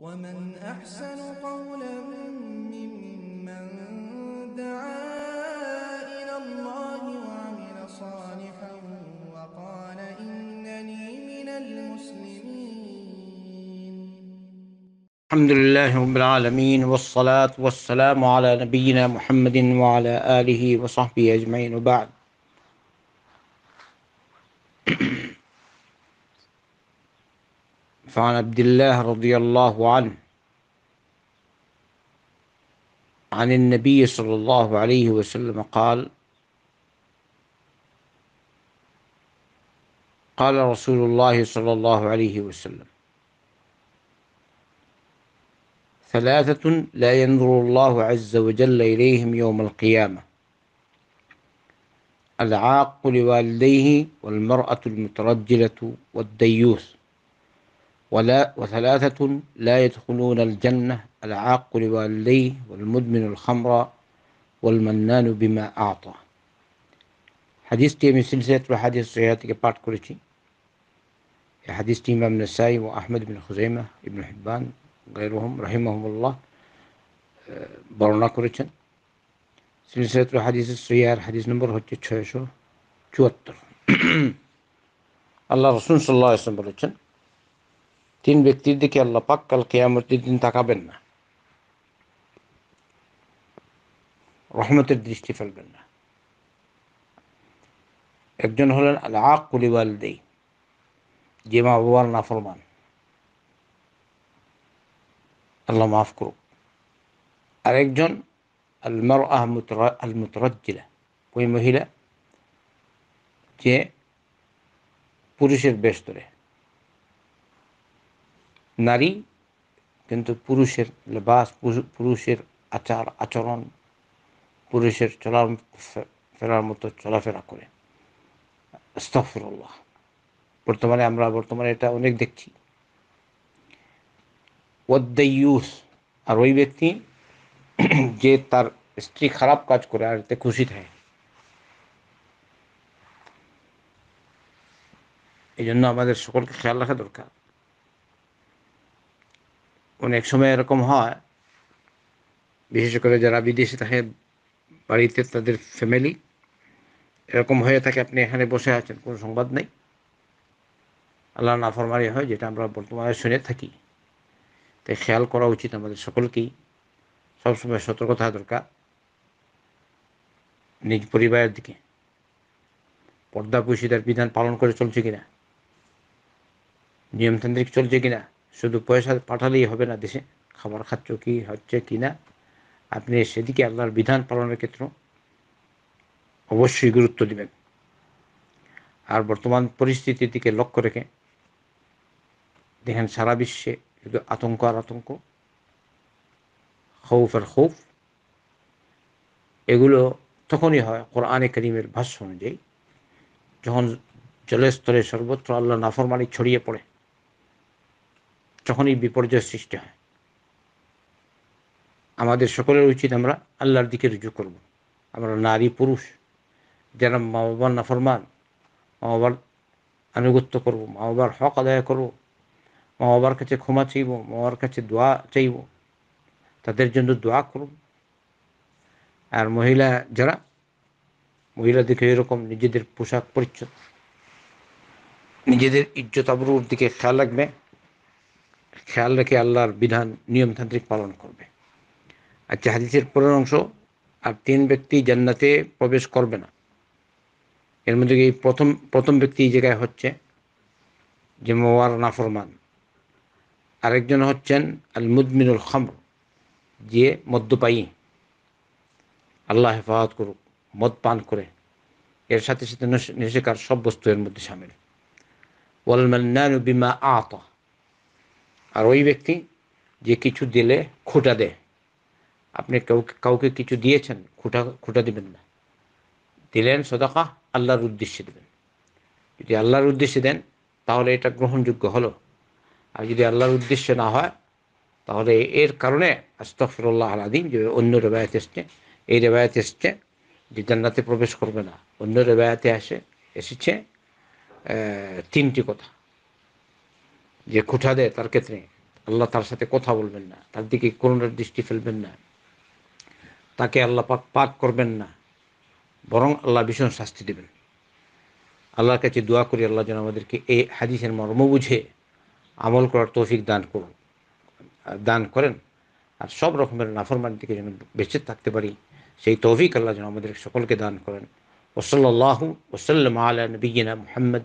ومن أحسن قولا ممن دعا إلى الله وعمل صالحا وقال إنني من المسلمين الحمد لله رب العالمين والصلاة والسلام على نبينا محمد وعلى آله وصحبه أجمعين وبعد فعن عبد الله رضي الله عنه عن النبي صلى الله عليه وسلم قال قال رسول الله صلى الله عليه وسلم ثلاثة لا ينظر الله عز وجل إليهم يوم القيامة العاق لوالديه والمرأة المترجلة والديوث ولا وثلاثة لا يدخلون الجنة العاق لوالديه والمدمن الخمر والمنان بما أعطى حديثتي من سلسلة وحديث الصحيحة كبارت كورتي حديث تيم من تھی امام بن خزيمة ابن حبان غيرهم رحمهم الله বর্ণনা سلسلة সিলসিলাতুল হাদিস حديث হাদিস নম্বর হচ্ছে الله চুয়াত্তর আল্লাহ صلى الله عليه وسلم তিন ব্যক্তির দিকে আল্লাহ পাক কাল কেয়ামতের দিন তাকাবেন না রহমতের দৃষ্টি ফেলবেন না একজন হলেন আল আকুলিওয়াল দেই যে মা বাবার নাফরমান আল্লাহ মাফ করুক আরেকজন আল মার আল মুতরজ্জিলা ওই মহিলা যে পুরুষের বেশ ধরে নারী কিন্তু পুরুষের লেবাস পুরুষের আচার আচরণ পুরুষের চলার ফেরার মতো চলাফেরা করে স্তফরুল্লাহ বর্তমানে আমরা বর্তমানে এটা অনেক দেখছি ইউস আর ওই ব্যক্তি যে তার স্ত্রী খারাপ কাজ করে আর এতে খুশি থাকে এই জন্য আমাদের সকলকে খেয়াল রাখা দরকার অনেক সময় এরকম হয় বিশেষ করে যারা বিদেশে থাকে বাড়িতে তাদের ফ্যামিলি এরকম হয়ে থাকে আপনি এখানে বসে আছেন কোনো সংবাদ নেই আল্লাহ নাফরমারি হয় যেটা আমরা বর্তমানে শুনে থাকি তাই খেয়াল করা উচিত আমাদের সকলকেই সবসময় সতর্ক থাকা দরকার নিজ পরিবারের দিকে পর্দা পুষিদার বিধান পালন করে চলছে কিনা নিয়মতান্ত্রিক চলছে কিনা শুধু পয়সা পাঠালেই হবে না দেশে খাবার খাচ্ছ কি হচ্ছে কি না আপনি সেদিকে আল্লাহর বিধান পালনের ক্ষেত্রে অবশ্যই গুরুত্ব দেবেন আর বর্তমান পরিস্থিতির দিকে লক্ষ্য রেখে দেখেন সারা বিশ্বে শুধু আতঙ্ক আর আতঙ্ক হৌফ আর হৌফ এগুলো তখনই হয় কোরআনে করিমের ভাষ্য অনুযায়ী যখন জলের স্তরে সর্বত্র আল্লাহ নাফরমানি ছড়িয়ে পড়ে তখনই বিপর্যয় সৃষ্টি হয় আমাদের সকলের উচিত আমরা আল্লাহর দিকে রুজু করব আমরা নারী পুরুষ যারা মা বাবার নাফরমান মা বাবার আনুগত্য করবো মা বাবার হক আদায় করব মা বাবার কাছে ক্ষমা চাইব মা বাবার কাছে দোয়া চাইব তাদের জন্য দোয়া করব আর মহিলা যারা মহিলাদেরকে এরকম নিজেদের পোশাক পরিচ্ছদ নিজেদের ইজ্জত আবরুর দিকে খেয়াল রাখবে খেয়াল রেখে আল্লাহর বিধান নিয়মতান্ত্রিক পালন করবে আচ্ছা হাদিসের পরের অংশ আর তিন ব্যক্তি জান্নাতে প্রবেশ করবে না এর মধ্যে এই প্রথম প্রথম ব্যক্তি এই জায়গায় হচ্ছে যে মোয়ার নাফরমান আরেকজন হচ্ছেন আল মুদমিনুল খামর যে মদ্যপায়ী আল্লাহ হেফাজত করুক মদ পান করে এর সাথে সাথে নেশেকার সব বস্তু এর মধ্যে সামিল ওয়াল মান্নানু বিমা আতা আর ওই ব্যক্তি যে কিছু দিলে খুঁটা দেয় আপনি কাউকে কাউকে কিছু দিয়েছেন খুঁটা খুঁটা দিবেন না দিলেন সদাকা আল্লাহর উদ্দেশ্যে দেবেন যদি আল্লাহর উদ্দেশ্যে দেন তাহলে এটা গ্রহণযোগ্য হলো আর যদি আল্লাহর উদ্দেশ্যে না হয় তাহলে এর কারণে আস্তফরুল্লাহ আলাদিম যে অন্য রেবায়াত এসছে এই রেবায়াত এসছে যে জান্নাতে প্রবেশ করবে না অন্য রেবায়াতে আসে এসেছে তিনটি কথা যে কুঠা দেয় তার ক্ষেত্রে আল্লাহ তার সাথে কথা বলবেন না তার দিকে করুণার দৃষ্টি ফেলবেন না তাকে আল্লাহ পাক পাক করবেন না বরং আল্লাহ ভীষণ শাস্তি দেবেন আল্লাহর কাছে দোয়া করি আল্লাহ যেন আমাদেরকে এই হাদিসের মর্ম বুঝে আমল করার তৌফিক দান করুন দান করেন আর সব রকমের নাফরমান থেকে যেন বেঁচে থাকতে পারি সেই তৌফিক আল্লাহ যেন আমাদের সকলকে দান করেন ওসল্লাহ ওসল্লাম আলা নবীনা মোহাম্মদ